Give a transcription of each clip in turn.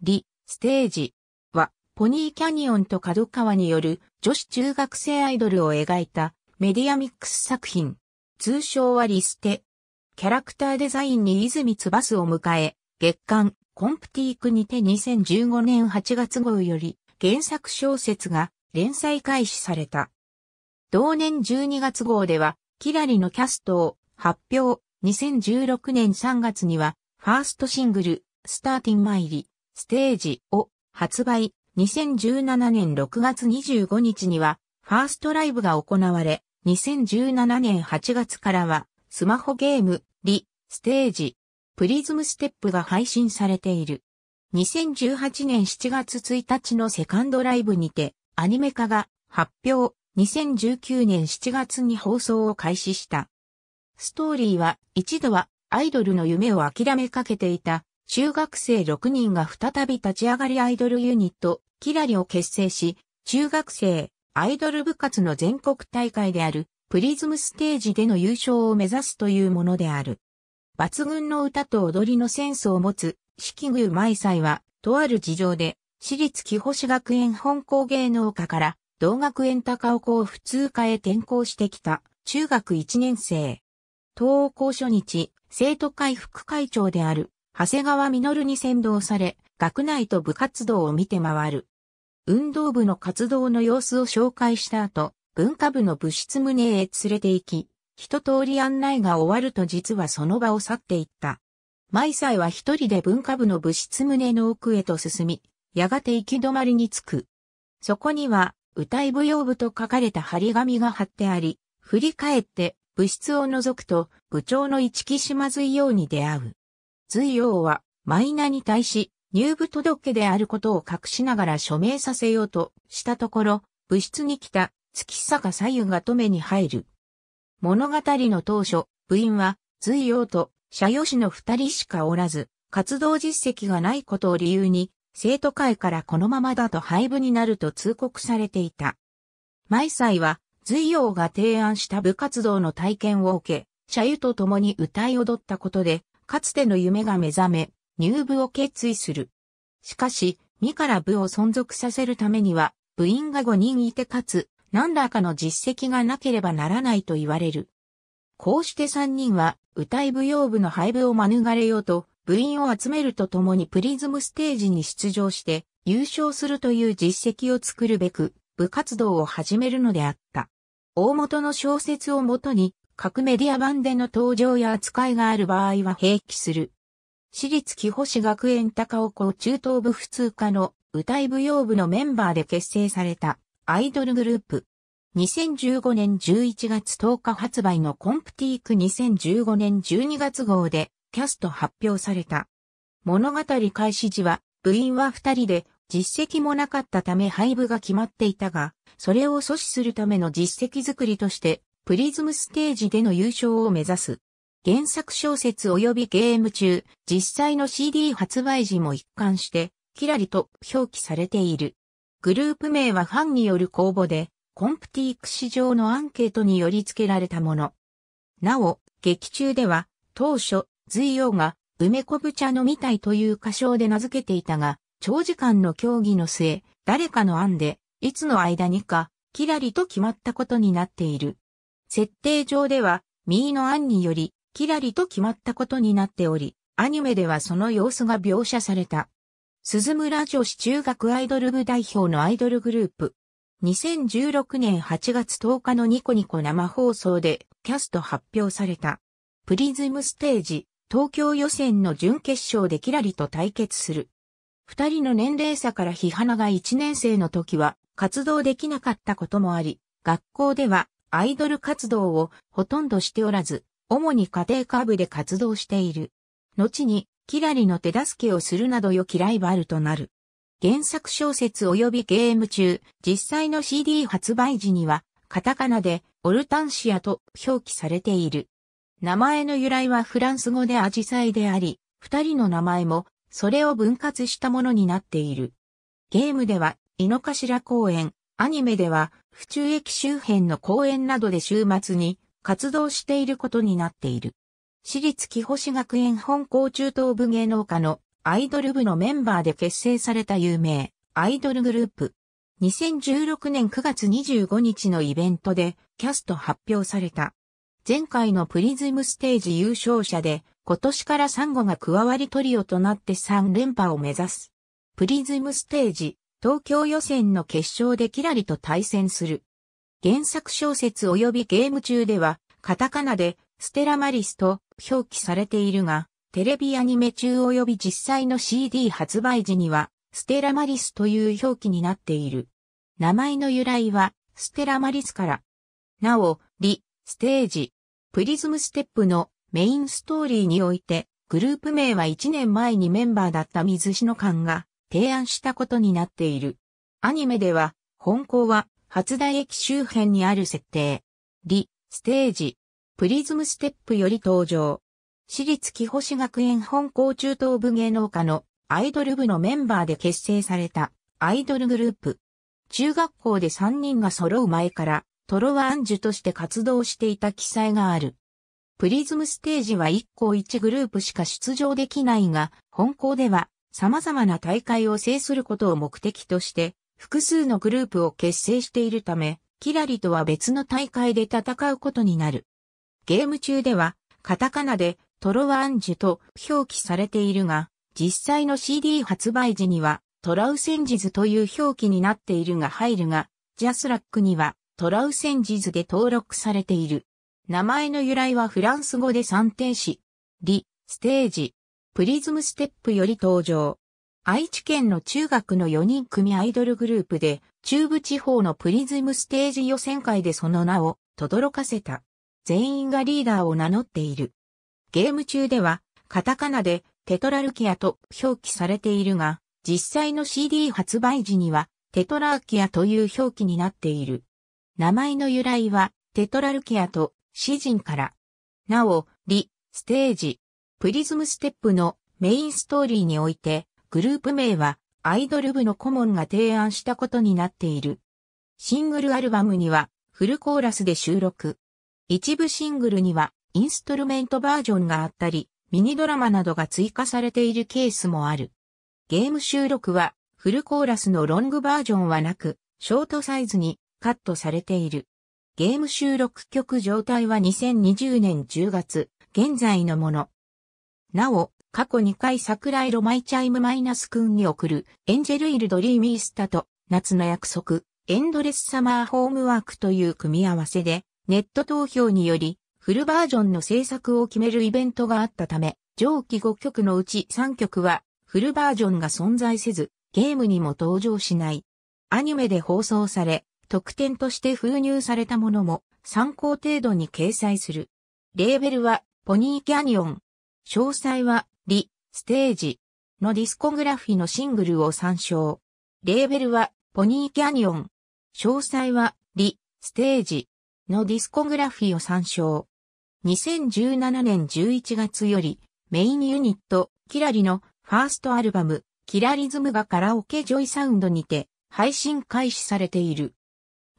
リ、ステージは、ポニーキャニオンと角川による女子中学生アイドルを描いたメディアミックス作品。通称はリステ。キャラクターデザインに泉翼を迎え、月刊コンプティークにて2015年8月号より原作小説が連載開始された。同年12月号では、キラリのキャストを発表。2016年3月には、ファーストシングル、スターティン参り、ステージを発売。2017年6月25日には、ファーストライブが行われ、2017年8月からは、スマホゲーム、リ、ステージ、プリズムステップが配信されている。2018年7月1日のセカンドライブにて、アニメ化が発表、2019年7月に放送を開始した。ストーリーは、一度はアイドルの夢を諦めかけていた中学生6人が再び立ち上がりアイドルユニット、キラリを結成し、中学生、アイドル部活の全国大会である、プリズムステージでの優勝を目指すというものである。抜群の歌と踊りのセンスを持つ、四季宮舞祭は、とある事情で、私立木星学園本校芸能科から、同学園高尾校普通科へ転校してきた、中学1年生。東欧校初日、生徒会副会長である、長谷川実に先導され、学内と部活動を見て回る。運動部の活動の様子を紹介した後、文化部の部室棟へ連れて行き、一通り案内が終わると実はその場を去っていった。毎歳は一人で文化部の部室棟の奥へと進み、やがて行き止まりに着く。そこには、歌い舞踊部と書かれた張り紙が貼ってあり、振り返って、部室を覗くと、部長の一木島ずいように出会う。随王は、マイナに対し、入部届であることを隠しながら署名させようとしたところ、部室に来た月坂左右が止めに入る。物語の当初、部員は、随王と、社用士の二人しかおらず、活動実績がないことを理由に、生徒会からこのままだと廃部になると通告されていた。毎歳は、随王が提案した部活動の体験を受け、社友と共に歌い踊ったことで、かつての夢が目覚め、入部を決意する。しかし、身から部を存続させるためには、部員が5人いてかつ、何らかの実績がなければならないと言われる。こうして3人は、歌い舞踊部の廃部を免れようと、部員を集めるとともにプリズムステージに出場して、優勝するという実績を作るべく、部活動を始めるのであった。大元の小説をもとに、各メディア版での登場や扱いがある場合は併記する。私立木星学園高尾校中等部普通科の歌い舞踊部のメンバーで結成されたアイドルグループ。2015年11月10日発売のコンプティーク2015年12月号でキャスト発表された。物語開始時は部員は二人で実績もなかったため配布が決まっていたが、それを阻止するための実績作りとしてプリズムステージでの優勝を目指す。原作小説及びゲーム中、実際の CD 発売時も一貫して、キラリと表記されている。グループ名はファンによる公募で、コンプティーク市場のアンケートにより付けられたもの。なお、劇中では、当初、随王が、梅昆布茶飲みたいという歌唱で名付けていたが、長時間の協議の末、誰かの案で、いつの間にか、キラリと決まったことになっている。設定上では、ミーの案により、キラリと決まったことになっており、アニメではその様子が描写された。鈴村女子中学アイドル部代表のアイドルグループ。2016年8月10日のニコニコ生放送でキャスト発表された。プリズムステージ、東京予選の準決勝でキラリと対決する。二人の年齢差から日花が一年生の時は活動できなかったこともあり、学校ではアイドル活動をほとんどしておらず、主に家庭科部で活動している。後に、キラリの手助けをするなどよきライバルとなる。原作小説及びゲーム中、実際の CD 発売時には、カタカナでオルタンシアと表記されている。名前の由来はフランス語でアジサイであり、二人の名前もそれを分割したものになっている。ゲームでは、井の頭公園、アニメでは、府中駅周辺の公園などで週末に活動していることになっている。私立木星学園本校中等部芸能科のアイドル部のメンバーで結成された有名アイドルグループ。2016年9月25日のイベントでキャスト発表された。前回のプリズムステージ優勝者で今年からサンゴが加わりトリオとなって3連覇を目指す。プリズムステージ東京予選の決勝でキラリと対戦する。原作小説及びゲーム中では、カタカナでステラマリスと表記されているが、テレビアニメ中及び実際の CD 発売時には、ステラマリスという表記になっている。名前の由来は、ステラマリスから。なお、リ、ステージ、プリズムステップのメインストーリーにおいて、グループ名は1年前にメンバーだった水篠館が提案したことになっている。アニメでは、本校は、初台駅周辺にある設定。リ、ステージ、プリズムステップより登場。私立木星学園本校中等部芸能科のアイドル部のメンバーで結成されたアイドルグループ。中学校で3人が揃う前から、トロワアンジュとして活動していた記載がある。プリズムステージは1校1グループしか出場できないが、本校では様々な大会を制することを目的として、複数のグループを結成しているため、キラリとは別の大会で戦うことになる。ゲーム中では、カタカナでトロワアンジュと表記されているが、実際の CD 発売時にはトラウセンジズという表記になっているが入るが、ジャスラックにはトラウセンジズで登録されている。名前の由来はフランス語で算定し、リ、ステージ、プリズムステップより登場。愛知県の中学の4人組アイドルグループで、中部地方のプリズムステージ予選会でその名を轟かせた。全員がリーダーを名乗っている。ゲーム中では、カタカナでテトラルキアと表記されているが、実際の CD 発売時には、テトラーキアという表記になっている。名前の由来は、テトラルキアと詩人から。なお、リ、ステージ、プリズムステップのメインストーリーにおいて、グループ名はアイドル部の顧問が提案したことになっている。シングルアルバムにはフルコーラスで収録。一部シングルにはインストルメントバージョンがあったり、ミニドラマなどが追加されているケースもある。ゲーム収録はフルコーラスのロングバージョンはなく、ショートサイズにカットされている。ゲーム収録曲状態は2020年10月、現在のもの。なお、過去2回桜色マイチャイムマイナス君に送る、エンジェルイルドリーミースタと、夏の約束、エンドレスサマーホームワークという組み合わせで、ネット投票により、フルバージョンの制作を決めるイベントがあったため、上記5曲のうち3曲は、フルバージョンが存在せず、ゲームにも登場しない。アニメで放送され、特典として封入されたものも、参考程度に掲載する。レーベルは、ポニーキャニオン。詳細は、リ、ステージのディスコグラフィのシングルを参照。レーベルは、ポニーキャニオン。詳細は、リ、ステージのディスコグラフィを参照。2017年11月より、メインユニット、キラリのファーストアルバム、キラリズムがカラオケジョイサウンドにて、配信開始されている。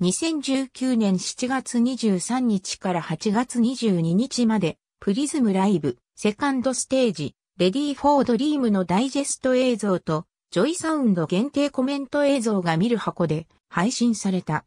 2019年7月23日から8月22日まで、プリズムライブ、セカンドステージ、レディー・フォー・ドリームのダイジェスト映像と、ジョイサウンド限定コメント映像が見る箱で配信された。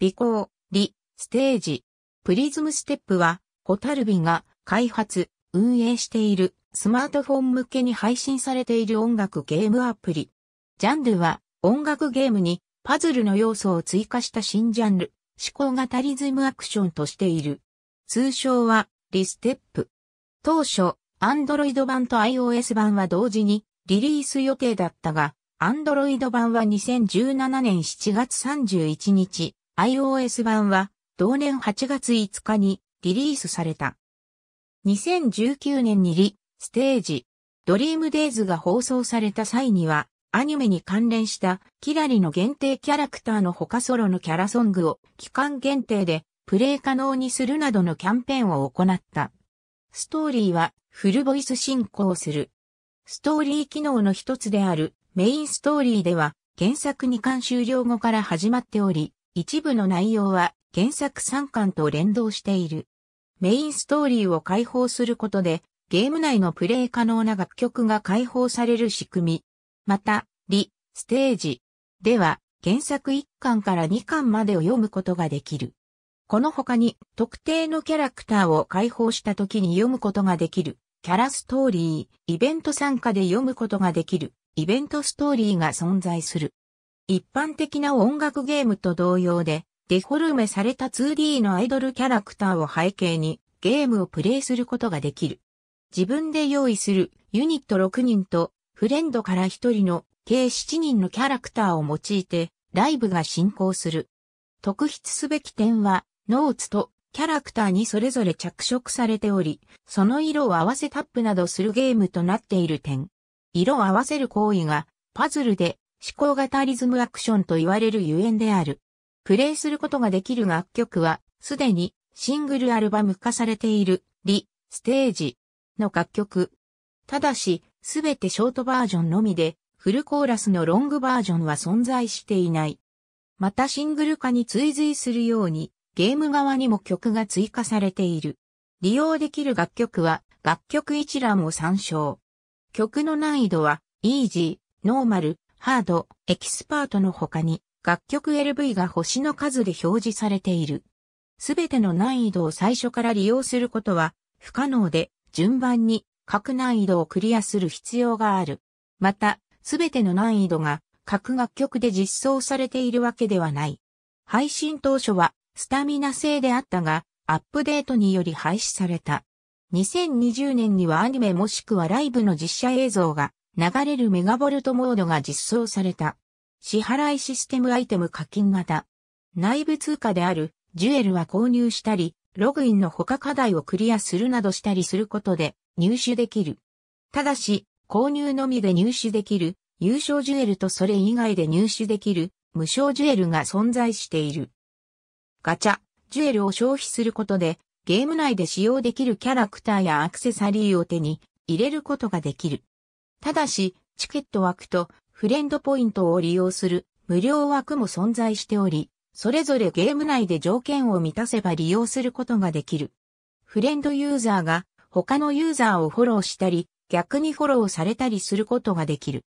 尾行、リ、ステージ、プリズムステップは、ホタルビが開発、運営しているスマートフォン向けに配信されている音楽ゲームアプリ。ジャンルは音楽ゲームにパズルの要素を追加した新ジャンル、思考型リズムアクションとしている。通称はリステップ。当初、Android 版と iOS 版は同時にリリース予定だったが、Android 版は2017年7月31日、iOS 版は同年8月5日にリリースされた。2019年にリ、ステージ、ドリームデイズが放送された際には、アニメに関連したキラリの限定キャラクターの他ソロのキャラソングを期間限定でプレイ可能にするなどのキャンペーンを行った。ストーリーはフルボイス進行する。ストーリー機能の一つであるメインストーリーでは原作2巻終了後から始まっており、一部の内容は原作3巻と連動している。メインストーリーを開放することでゲーム内のプレイ可能な楽曲が開放される仕組み。また、リ、ステージでは原作1巻から2巻までを読むことができる。この他に特定のキャラクターを解放した時に読むことができるキャラストーリー、イベント参加で読むことができるイベントストーリーが存在する。一般的な音楽ゲームと同様でデフォルメされた 2D のアイドルキャラクターを背景にゲームをプレイすることができる。自分で用意するユニット6人とフレンドから1人の計7人のキャラクターを用いてライブが進行する。特筆すべき点はノーツとキャラクターにそれぞれ着色されており、その色を合わせタップなどするゲームとなっている点。色を合わせる行為がパズルで思考型リズムアクションと言われるゆえんである。プレイすることができる楽曲は、すでにシングルアルバム化されている、リ、ステージの楽曲。ただし、すべてショートバージョンのみで、フルコーラスのロングバージョンは存在していない。またシングル化に追随するように、ゲーム側にも曲が追加されている。利用できる楽曲は楽曲一覧を参照。曲の難易度は、イージー、ノーマル、ハード、エキスパートの他に、楽曲 LV が星の数で表示されている。すべての難易度を最初から利用することは不可能で、順番に各難易度をクリアする必要がある。また、すべての難易度が各楽曲で実装されているわけではない。配信当初はスタミナ製であったが、アップデートにより廃止された。2020年にはアニメもしくはライブの実写映像が流れるメガボルトモードが実装された。支払いシステムアイテム課金型。内部通貨であるジュエルは購入したり、ログインの他課題をクリアするなどしたりすることで入手できる。ただし、購入のみで入手できる、優勝ジュエルとそれ以外で入手できる、無償ジュエルが存在している。ガチャ、ジュエルを消費することで、ゲーム内で使用できるキャラクターやアクセサリーを手に入れることができる。ただし、チケット枠とフレンドポイントを利用する無料枠も存在しており、それぞれゲーム内で条件を満たせば利用することができる。フレンドユーザーが他のユーザーをフォローしたり、逆にフォローされたりすることができる。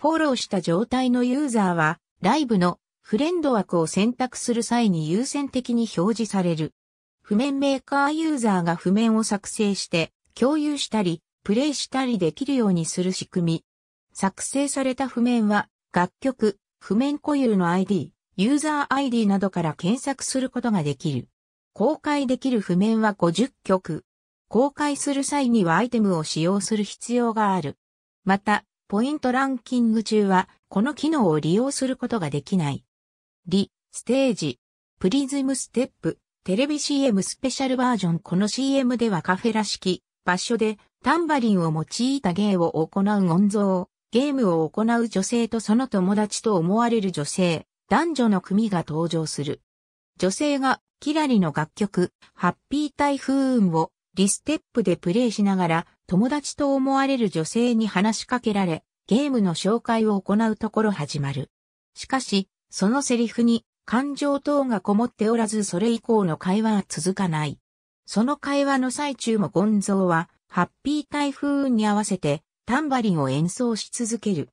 フォローした状態のユーザーは、ライブのフレンド枠を選択する際に優先的に表示される。譜面メーカーユーザーが譜面を作成して共有したり、プレイしたりできるようにする仕組み。作成された譜面は楽曲、譜面固有の ID、ユーザー ID などから検索することができる。公開できる譜面は50曲。公開する際にはアイテムを使用する必要がある。また、ポイントランキング中は、この機能を利用することができない。リ、ステージ、プリズムステップ、テレビ CM スペシャルバージョンこの CM ではカフェらしき場所でタンバリンを用いた芸を行う音像、ゲームを行う女性とその友達と思われる女性、男女の組が登場する。女性がキラリの楽曲、ハッピータイフーンをリステップでプレイしながら友達と思われる女性に話しかけられ、ゲームの紹介を行うところ始まる。しかし、そのセリフに感情等がこもっておらずそれ以降の会話は続かない。その会話の最中もゴンゾーはハッピー台風に合わせてタンバリンを演奏し続ける。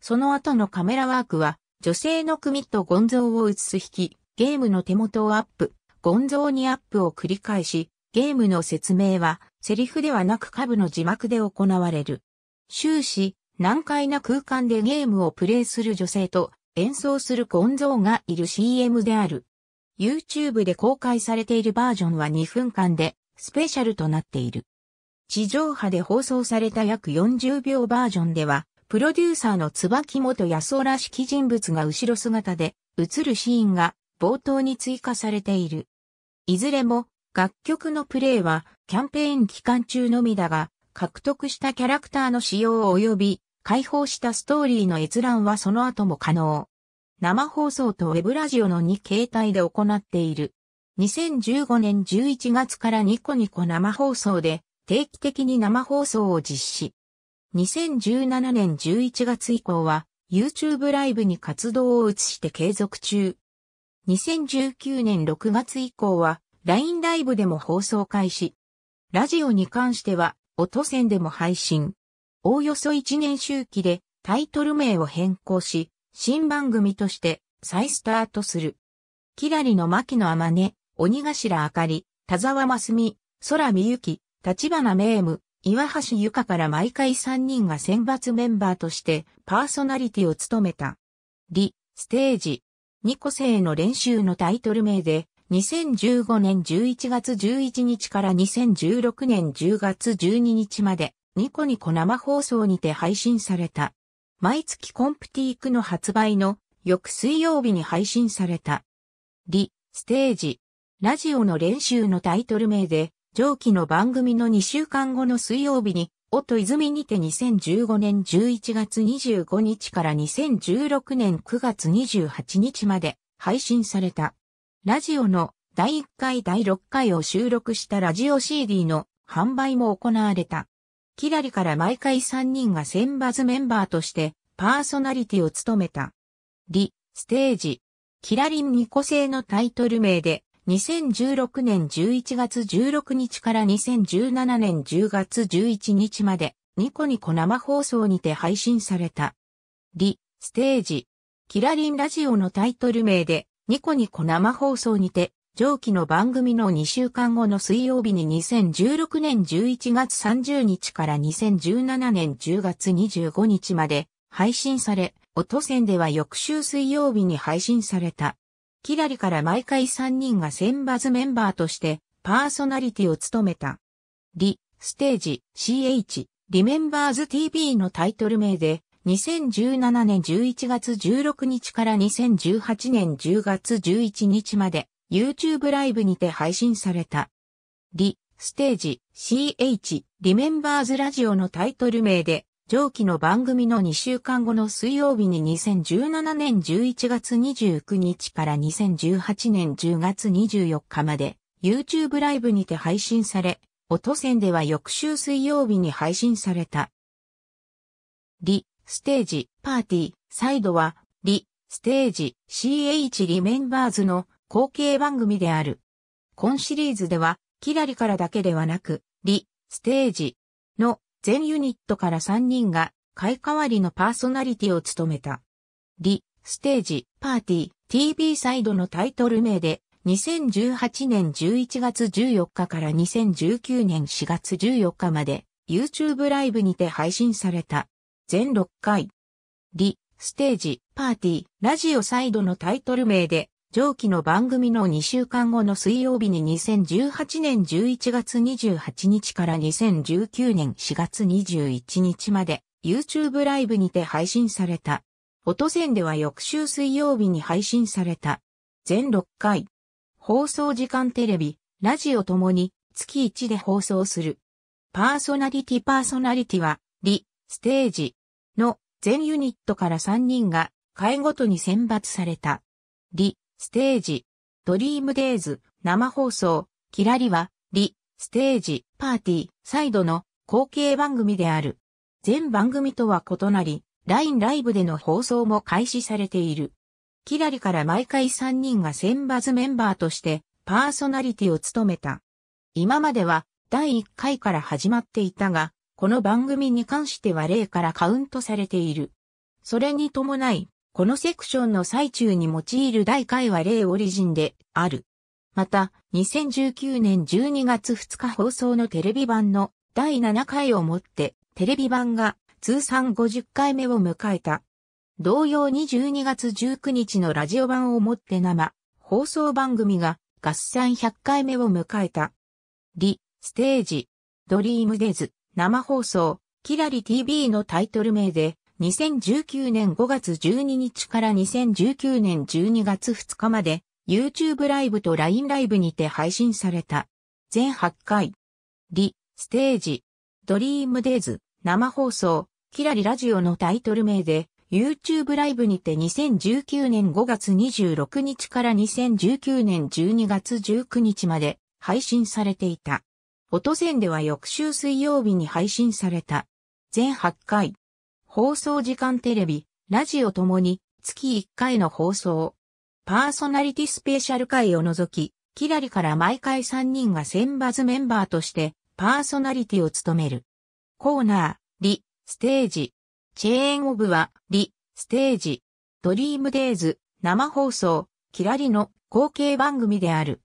その後のカメラワークは女性の組とゴンゾーを映す引き、ゲームの手元をアップ、ゴンゾーにアップを繰り返し、ゲームの説明はセリフではなく下部の字幕で行われる。終始、難解な空間でゲームをプレイする女性と演奏するコンゾーがいる CM である。YouTube で公開されているバージョンは2分間でスペシャルとなっている。地上波で放送された約40秒バージョンでは、プロデューサーの椿本康夫らしき人物が後ろ姿で映るシーンが冒頭に追加されている。いずれも楽曲のプレイはキャンペーン期間中のみだが、獲得したキャラクターの使用及び解放したストーリーの閲覧はその後も可能。生放送とウェブラジオの2形態で行っている。2015年11月からニコニコ生放送で定期的に生放送を実施。2017年11月以降は YouTube ライブに活動を移して継続中。2019年6月以降は LINE ライブでも放送開始。ラジオに関しては音線でも配信。おおよそ1年周期でタイトル名を変更し、新番組として再スタートする。キラリの牧野天音、鬼頭あかり、田沢真澄、空美幸、立花名夢、岩橋ゆかから毎回3人が選抜メンバーとしてパーソナリティを務めた。リ、ステージ、2個生の練習のタイトル名で、2015年11月11日から2016年10月12日までニコニコ生放送にて配信された。毎月コンプティークの発売の翌水曜日に配信された。リ、ステージ。ラジオの練習のタイトル名で、上記の番組の2週間後の水曜日に、音泉にて2015年11月25日から2016年9月28日まで配信された。ラジオの第1回第6回を収録したラジオ CD の販売も行われた。キラリから毎回3人が選抜メンバーとしてパーソナリティを務めた。リ、ステージ。キラリンニコ製のタイトル名で、2016年11月16日から2017年10月11日まで、ニコニコ生放送にて配信された。リ、ステージ。キラリンラジオのタイトル名で、ニコニコ生放送にて上記の番組の2週間後の水曜日に2016年11月30日から2017年10月25日まで配信され、音線では翌週水曜日に配信された。キラリから毎回3人が選抜メンバーとしてパーソナリティを務めた。リ、ステージ、CH、リメンバーズ TV のタイトル名で、2017年11月16日から2018年10月11日まで YouTube ライブにて配信された。リ、ステージ、CH、リメンバーズラジオのタイトル名で、上記の番組の2週間後の水曜日に2017年11月29日から2018年10月24日まで YouTube ライブにて配信され、音線では翌週水曜日に配信された。リ、ステージ、パーティー、サイドは、リ、ステージ、CH リメンバーズの後継番組である。今シリーズでは、キラリからだけではなく、リ、ステージの全ユニットから3人が、買い替わりのパーソナリティを務めた。リ、ステージ、パーティー、TV サイドのタイトル名で、2018年11月14日から2019年4月14日まで、YouTube ライブにて配信された。全6回。リ、ステージ、パーティー、ラジオサイドのタイトル名で、上記の番組の2週間後の水曜日に2018年11月28日から2019年4月21日まで YouTube ライブにて配信された。音線では翌週水曜日に配信された。全6回。放送時間テレビ、ラジオともに月1で放送する。パーソナリティパーソナリティは、リ、ステージの全ユニットから3人が、会ごとに選抜された。リ、ステージ、ドリームデイズ、生放送、キラリは、リ、ステージ、パーティー、サイドの後継番組である。全番組とは異なり、LINE ライブでの放送も開始されている。キラリから毎回3人が選抜メンバーとしてパーソナリティを務めた。今までは第1回から始まっていたが、この番組に関しては例からカウントされている。それに伴い、このセクションの最中に用いる大会は例オリジンである。また、2019年12月2日放送のテレビ版の第7回をもって、テレビ版が通算50回目を迎えた。同様に12月19日のラジオ版をもって生、放送番組が合算100回目を迎えた。リ、ステージ、ドリームデズ、生放送、キラリ TV のタイトル名で、2019年5月12日から2019年12月2日まで YouTube ライブと LINE ライブにて配信された。全8回。リ、ステージ、ドリームデイズ、生放送、キラリラジオのタイトル名で YouTube ライブにて2019年5月26日から2019年12月19日まで配信されていた。音線では翌週水曜日に配信された。全8回。放送時間テレビ、ラジオともに月1回の放送。パーソナリティスペシャル回を除き、キラリから毎回3人が選抜メンバーとしてパーソナリティを務める。コーナー、リ、ステージ。チェーンオブは、リ、ステージ。ドリームデイズ、生放送、キラリの後継番組である。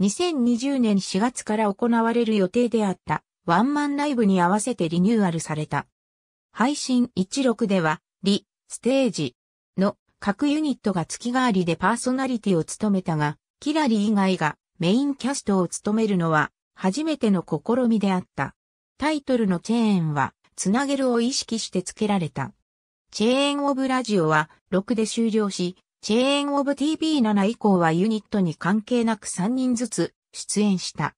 2020年4月から行われる予定であったワンマンライブに合わせてリニューアルされた。配信16では、リ、ステージの各ユニットが月替わりでパーソナリティを務めたが、キラリ以外がメインキャストを務めるのは初めての試みであった。タイトルのチェーンは、つなげるを意識して付けられた。チェーンオブラジオは6で終了し、チェーンオブ TV7 以降はユニットに関係なく3人ずつ出演した。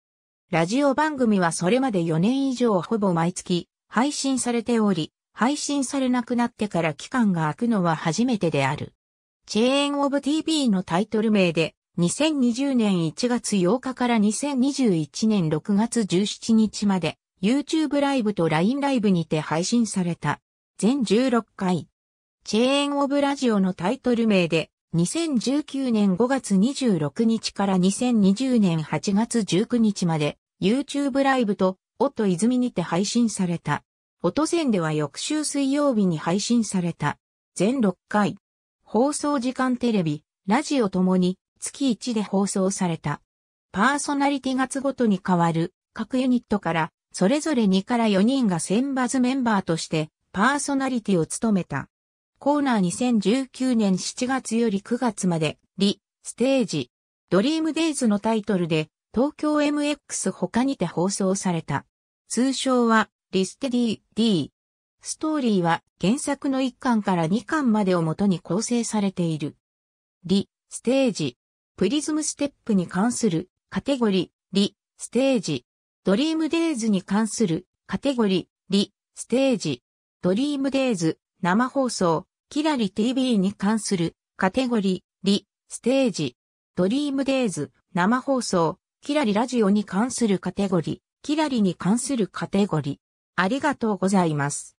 ラジオ番組はそれまで4年以上ほぼ毎月配信されており、配信されなくなってから期間が空くのは初めてである。チェーンオブ TV のタイトル名で、2020年1月8日から2021年6月17日まで、YouTube ライブと LINE ライブにて配信された。全16回。チェーンオブラジオのタイトル名で、2019年5月26日から2020年8月19日まで、YouTube ライブと、オット泉にて配信された。音ォでは翌週水曜日に配信された。全6回。放送時間テレビ、ラジオともに月1で放送された。パーソナリティ月ごとに変わる各ユニットからそれぞれ2から4人が選抜メンバーとしてパーソナリティを務めた。コーナー2019年7月より9月まで、リ、ステージ、ドリームデイズのタイトルで東京 MX 他にて放送された。通称はリステ D、D。ストーリーは原作の1巻から2巻までをもとに構成されている。リ、ステージ。プリズムステップに関するカテゴリー、リ、ステージ。ドリームデイズに関するカテゴリー、リ、ステージ。ドリームデイズ、生放送、キラリ TV に関するカテゴリー、リ、ステージ。ドリームデイズ、生放送、キラリラジオに関するカテゴリー、キラリに関するカテゴリー。ありがとうございます。